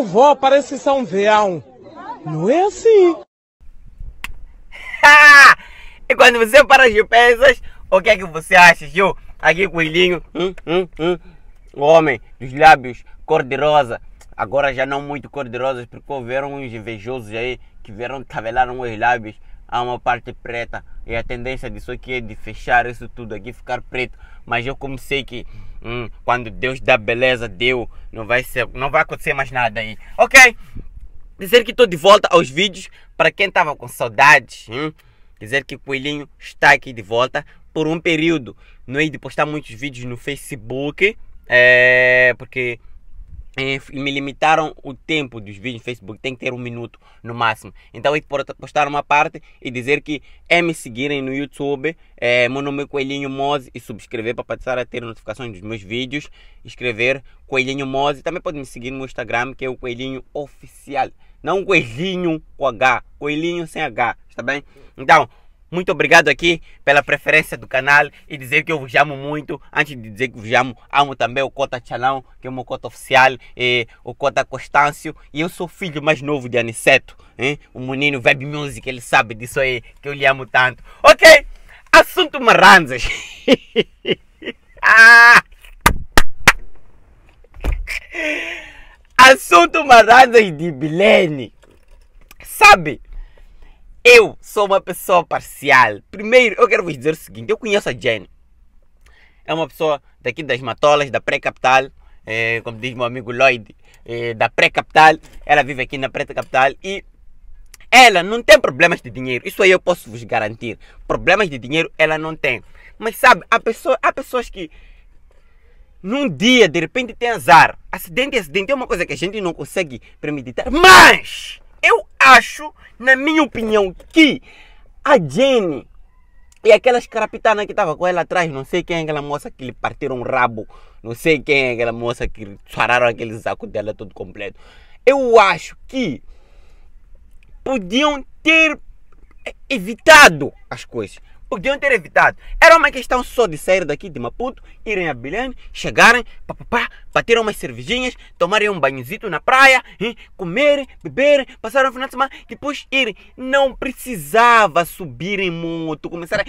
eu vou para esse São João. Não é assim. e quando você para de peças, o que é que você acha, Gil? Aqui com o Ilinho, hum, hum, hum. o homem dos lábios cor-de-rosa. Agora já não muito cor de porque houveram uns invejosos aí que vieram tavelar os lábios há uma parte preta e a tendência disso aqui é de fechar isso tudo aqui, ficar preto. Mas eu como sei que hum, quando Deus dá beleza, deu, não vai, ser, não vai acontecer mais nada aí. Ok? Dizer que estou de volta aos vídeos, para quem estava com saudades, hum, dizer que o Coelhinho está aqui de volta por um período. Não hei de postar muitos vídeos no Facebook, é, porque é, me limitaram o tempo dos vídeos no Facebook, tem que ter um minuto no máximo. Então eu pode postar uma parte e dizer que é me seguirem no YouTube, é, meu nome é Coelhinho Mose e subscrever para passar a ter notificações dos meus vídeos, escrever Coelhinho Mose, também pode me seguir no Instagram que é o Coelhinho Oficial, não Coelhinho com H, Coelhinho sem H, está bem? Então, muito obrigado aqui pela preferência do canal e dizer que eu vos amo muito. Antes de dizer que vos amo, amo também o Cota Tchalão, que é o meu Cota oficial, e o Cota Constâncio. E eu sou o filho mais novo de Aniceto, hein? o menino Web Music, ele sabe disso aí, que eu lhe amo tanto. Ok, assunto maranzas. Ah! Assunto maranzas de Bilene. Sabe? Eu sou uma pessoa parcial. Primeiro, eu quero vos dizer o seguinte: eu conheço a Jane. É uma pessoa daqui das Matolas, da pré-capital. É, como diz meu amigo Lloyd, é, da pré-capital. Ela vive aqui na pré-capital e ela não tem problemas de dinheiro. Isso aí eu posso vos garantir. Problemas de dinheiro ela não tem. Mas sabe, há, pessoa, há pessoas que num dia de repente tem azar. Acidente acidente é uma coisa que a gente não consegue premeditar. Mas eu acho, na minha opinião, que a Jenny e aquelas carapitanas que estava com ela atrás, não sei quem é aquela moça que lhe partiram um rabo, não sei quem é aquela moça que sararam aquele saco dela todo completo. Eu acho que podiam ter evitado as coisas podiam ter evitado. Era uma questão só de sair daqui de Maputo, irem a Bilhane, chegarem, papapá, bateram umas cervejinhas, tomarem um banhozito na praia, hein? comerem, beberem, passaram o final de semana e depois irem. Não precisava subir em moto, começar a.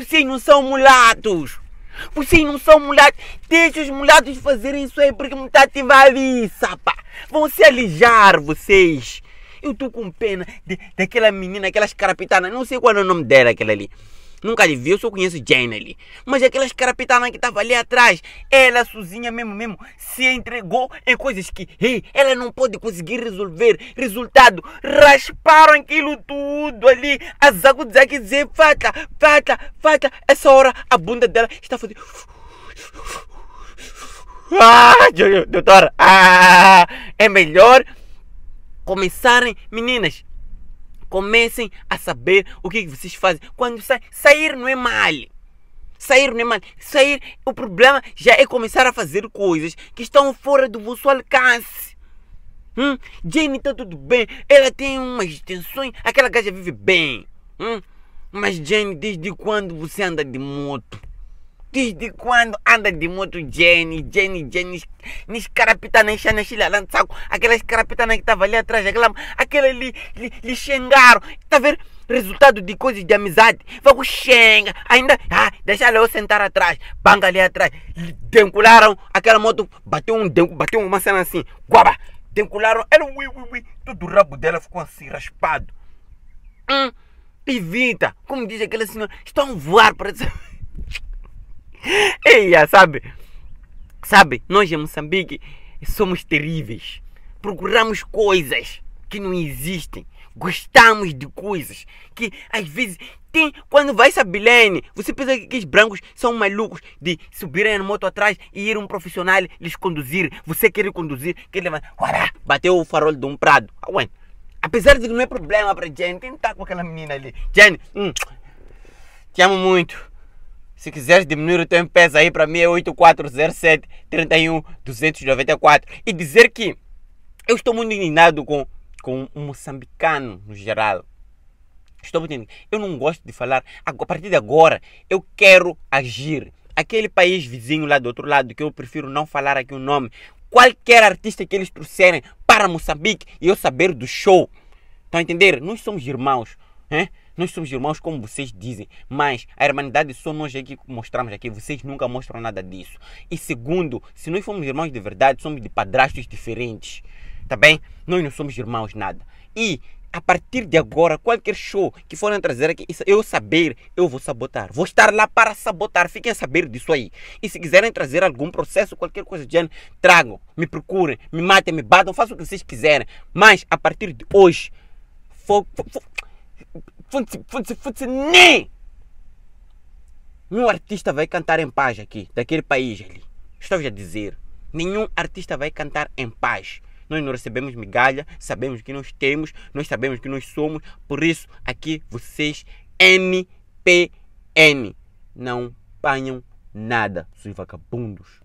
Vocês não são mulatos! Vocês não são mulatos. Deixa os mulatos fazerem isso aí porque não está ativado isso, Vão se alijar vocês. Eu estou com pena de, daquela menina, aquelas carapitanas, não sei qual é o nome dela, aquela ali. Nunca lhe vi, eu só conheço Jane ali. Mas aquelas carapitanas que estavam ali atrás, ela sozinha mesmo, mesmo, se entregou em coisas que hey, ela não pode conseguir resolver. Resultado, rasparam aquilo tudo ali. A Zaguzaki dizer, fata, fata, fata. Essa hora a bunda dela está fazendo... Ah, doutor, ah, é melhor começarem, meninas, comecem a saber o que vocês fazem. Quando sair não é mal. Sair não é mal. Sair, o problema já é começar a fazer coisas que estão fora do vosso alcance. Hum? Jenny está tudo bem, ela tem umas tensões, aquela gaja vive bem. Hum? Mas Jenny, desde quando você anda de moto? Desde quando anda de moto Jenny, Jenny, Jenny, nis carapitana enxana lá no saco, aquelas carapitanas que estavam ali atrás, aquela, aquela ali, li, li xengaram, a tá ver? Resultado de coisas de amizade, vago xenga, ainda, ah, deixaram eu sentar atrás, banga ali atrás, dencularam aquela moto, bateu um, bateu uma cena assim, guaba, dencularam, ela, ui, ui, ui, todo o rabo dela ficou assim, raspado. Hum, evita, como diz aquela senhora, estão a voar, dizer, Eia, sabe? Sabe, nós em Moçambique somos terríveis. Procuramos coisas que não existem. Gostamos de coisas que às vezes tem. Quando vai a Bilene, você pensa que os brancos são malucos de subirem na moto atrás e ir um profissional lhes conduzir. Você quer conduzir, quer levantar. Bateu o farol de um prado. Apesar de que não é problema para Jane, tem que estar com aquela menina ali. Jane, hum, te amo muito. Se quiseres diminuir o teu peso aí, para mim é 8407 31 294. E dizer que eu estou muito indignado com, com um moçambicano no geral. Estou muito indignado. Eu não gosto de falar. A partir de agora, eu quero agir. Aquele país vizinho lá do outro lado, que eu prefiro não falar aqui o nome, qualquer artista que eles trouxerem para Moçambique e eu saber do show. Estão tá a entender? Nós somos irmãos. Hein? Né? Nós somos irmãos, como vocês dizem, mas a irmandade só nós é que mostramos aqui. Vocês nunca mostram nada disso. E segundo, se nós formos irmãos de verdade, somos de padrastos diferentes. Tá bem? Nós não somos irmãos nada. E a partir de agora, qualquer show que forem trazer aqui, eu saber, eu vou sabotar. Vou estar lá para sabotar. Fiquem a saber disso aí. E se quiserem trazer algum processo, qualquer coisa de ano, tragam, me procurem, me matem, me batam, façam o que vocês quiserem. Mas a partir de hoje, fogo. Foda-se, foda-se, foda-se, nem! Nenhum artista vai cantar em paz aqui, daquele país ali. Estou-vos a dizer. Nenhum artista vai cantar em paz. Nós não recebemos migalha, sabemos que nós temos, nós sabemos que nós somos. Por isso, aqui vocês, NPN, não apanham nada, seus vagabundos.